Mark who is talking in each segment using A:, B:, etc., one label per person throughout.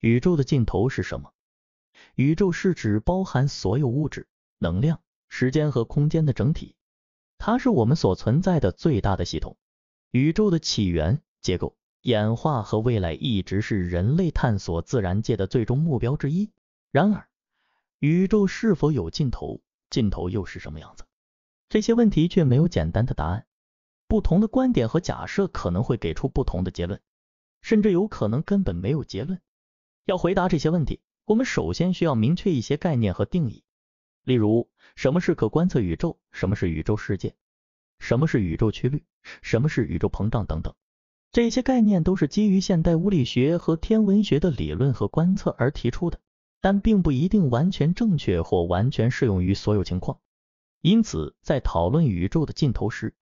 A: 宇宙的尽头是什么？宇宙是指包含所有物质、能量、时间和空间的整体，它是我们所存在的最大的系统。宇宙的起源、结构、演化和未来一直是人类探索自然界的最终目标之一。然而，宇宙是否有尽头？尽头又是什么样子？这些问题却没有简单的答案。不同的观点和假设可能会给出不同的结论，甚至有可能根本没有结论。要回答这些问题，我们首先需要明确一些概念和定义，例如什么是可观测宇宙，什么是宇宙世界，什么是宇宙曲率，什么是宇宙膨胀等等。这些概念都是基于现代物理学和天文学的理论和观测而提出的，但并不一定完全正确或完全适用于所有情况。因此，在讨论宇宙的尽头时，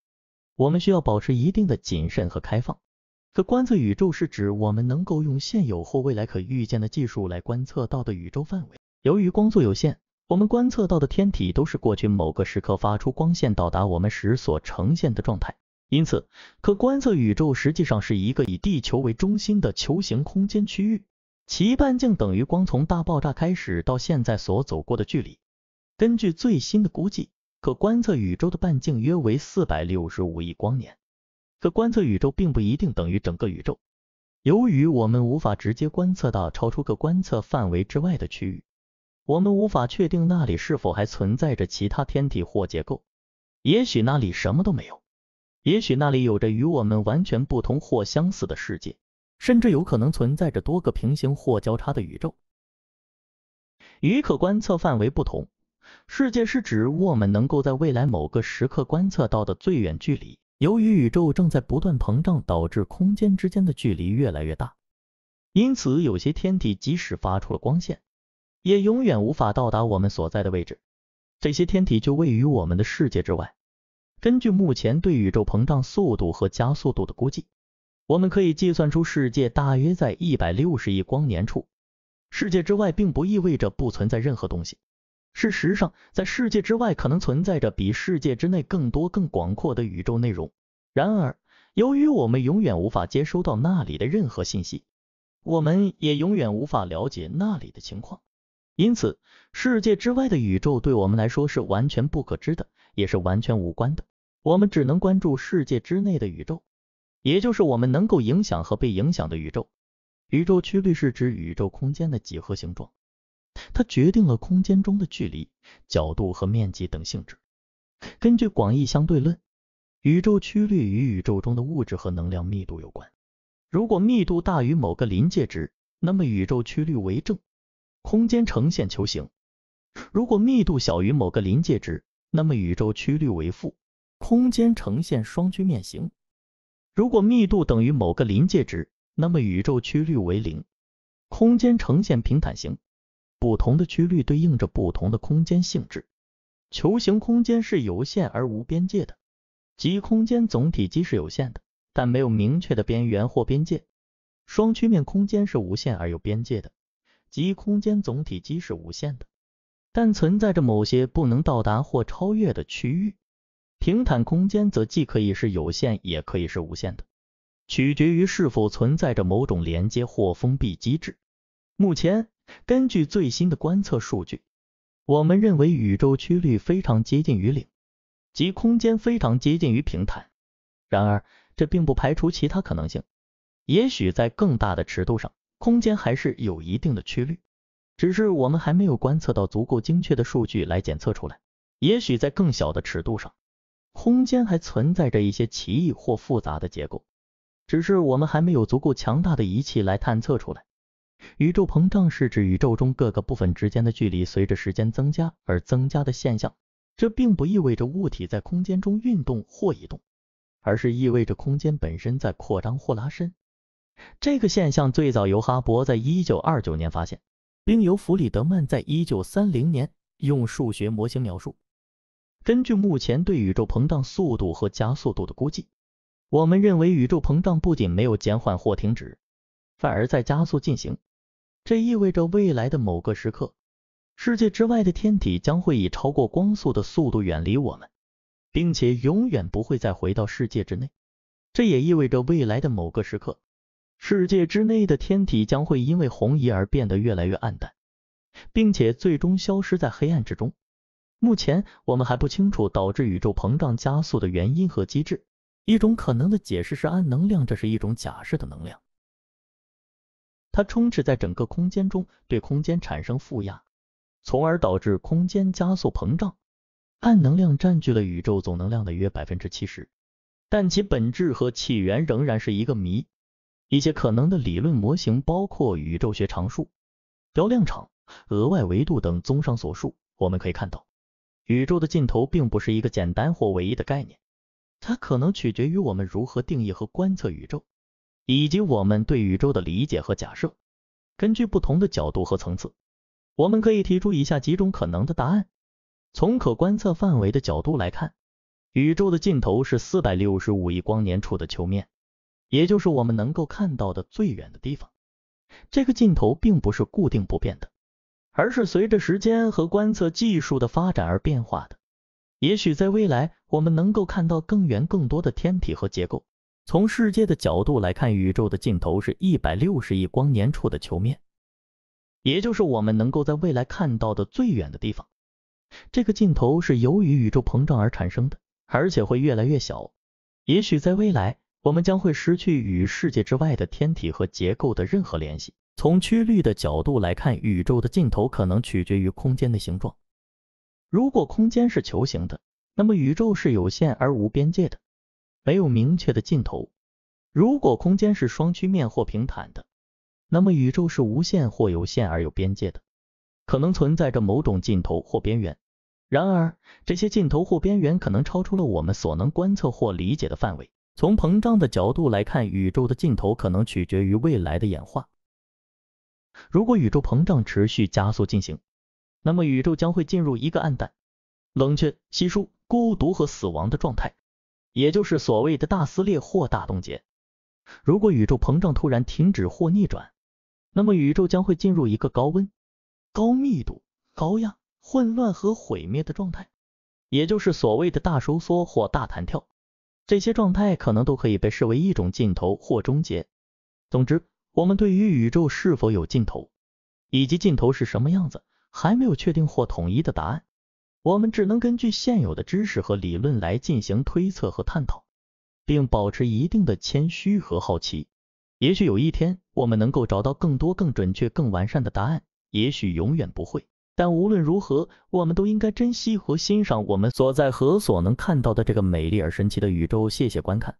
A: 我们需要保持一定的谨慎和开放。可观测宇宙是指我们能够用现有或未来可预见的技术来观测到的宇宙范围。由于光速有限，我们观测到的天体都是过去某个时刻发出光线到达我们时所呈现的状态。因此，可观测宇宙实际上是一个以地球为中心的球形空间区域，其半径等于光从大爆炸开始到现在所走过的距离。根据最新的估计，可观测宇宙的半径约为四百六十五亿光年。可观测宇宙并不一定等于整个宇宙，由于我们无法直接观测到超出可观测范围之外的区域，我们无法确定那里是否还存在着其他天体或结构。也许那里什么都没有，也许那里有着与我们完全不同或相似的世界，甚至有可能存在着多个平行或交叉的宇宙，与可观测范围不同。世界是指我们能够在未来某个时刻观测到的最远距离。由于宇宙正在不断膨胀，导致空间之间的距离越来越大，因此有些天体即使发出了光线，也永远无法到达我们所在的位置。这些天体就位于我们的世界之外。根据目前对宇宙膨胀速度和加速度的估计，我们可以计算出世界大约在一百六十亿光年处。世界之外并不意味着不存在任何东西。事实上，在世界之外可能存在着比世界之内更多、更广阔的宇宙内容。然而，由于我们永远无法接收到那里的任何信息，我们也永远无法了解那里的情况。因此，世界之外的宇宙对我们来说是完全不可知的，也是完全无关的。我们只能关注世界之内的宇宙，也就是我们能够影响和被影响的宇宙。宇宙曲率是指宇宙空间的几何形状。它决定了空间中的距离、角度和面积等性质。根据广义相对论，宇宙曲率与宇宙中的物质和能量密度有关。如果密度大于某个临界值，那么宇宙曲率为正，空间呈现球形；如果密度小于某个临界值，那么宇宙曲率为负，空间呈现双曲面形；如果密度等于某个临界值，那么宇宙曲率为零，空间呈现平坦形。不同的曲率对应着不同的空间性质。球形空间是有限而无边界的，即空间总体积是有限的，但没有明确的边缘或边界。双曲面空间是无限而有边界的，即空间总体积是无限的，但存在着某些不能到达或超越的区域。平坦空间则既可以是有限，也可以是无限的，取决于是否存在着某种连接或封闭机制。目前。根据最新的观测数据，我们认为宇宙曲率非常接近于零，即空间非常接近于平坦。然而，这并不排除其他可能性。也许在更大的尺度上，空间还是有一定的曲率，只是我们还没有观测到足够精确的数据来检测出来。也许在更小的尺度上，空间还存在着一些奇异或复杂的结构，只是我们还没有足够强大的仪器来探测出来。宇宙膨胀是指宇宙中各个部分之间的距离随着时间增加而增加的现象。这并不意味着物体在空间中运动或移动，而是意味着空间本身在扩张或拉伸。这个现象最早由哈勃在1929年发现，并由弗里德曼在1930年用数学模型描述。根据目前对宇宙膨胀速度和加速度的估计，我们认为宇宙膨胀不仅没有减缓或停止，反而在加速进行。这意味着未来的某个时刻，世界之外的天体将会以超过光速的速度远离我们，并且永远不会再回到世界之内。这也意味着未来的某个时刻，世界之内的天体将会因为红移而变得越来越暗淡，并且最终消失在黑暗之中。目前我们还不清楚导致宇宙膨胀加速的原因和机制。一种可能的解释是暗能量，这是一种假设的能量。它充斥在整个空间中，对空间产生负压，从而导致空间加速膨胀。暗能量占据了宇宙总能量的约百分之七十，但其本质和起源仍然是一个谜。一些可能的理论模型包括宇宙学常数、标量场、额外维度等。综上所述，我们可以看到，宇宙的尽头并不是一个简单或唯一的概念，它可能取决于我们如何定义和观测宇宙。以及我们对宇宙的理解和假设，根据不同的角度和层次，我们可以提出以下几种可能的答案。从可观测范围的角度来看，宇宙的尽头是四百六十五亿光年处的球面，也就是我们能够看到的最远的地方。这个尽头并不是固定不变的，而是随着时间和观测技术的发展而变化的。也许在未来，我们能够看到更远、更多的天体和结构。从世界的角度来看，宇宙的尽头是一百六十亿光年处的球面，也就是我们能够在未来看到的最远的地方。这个尽头是由于宇宙膨胀而产生的，而且会越来越小。也许在未来，我们将会失去与世界之外的天体和结构的任何联系。从曲率的角度来看，宇宙的尽头可能取决于空间的形状。如果空间是球形的，那么宇宙是有限而无边界的。没有明确的尽头。如果空间是双曲面或平坦的，那么宇宙是无限或有限而有边界的，可能存在着某种尽头或边缘。然而，这些尽头或边缘可能超出了我们所能观测或理解的范围。从膨胀的角度来看，宇宙的尽头可能取决于未来的演化。如果宇宙膨胀持续加速进行，那么宇宙将会进入一个暗淡、冷却、稀疏、孤独和死亡的状态。也就是所谓的大撕裂或大冻结。如果宇宙膨胀突然停止或逆转，那么宇宙将会进入一个高温、高密度、高压、混乱和毁灭的状态，也就是所谓的大收缩或大弹跳。这些状态可能都可以被视为一种尽头或终结。总之，我们对于宇宙是否有尽头，以及尽头是什么样子，还没有确定或统一的答案。我们只能根据现有的知识和理论来进行推测和探讨，并保持一定的谦虚和好奇。也许有一天，我们能够找到更多、更准确、更完善的答案；也许永远不会。但无论如何，我们都应该珍惜和欣赏我们所在和所能看到的这个美丽而神奇的宇宙。谢谢观看。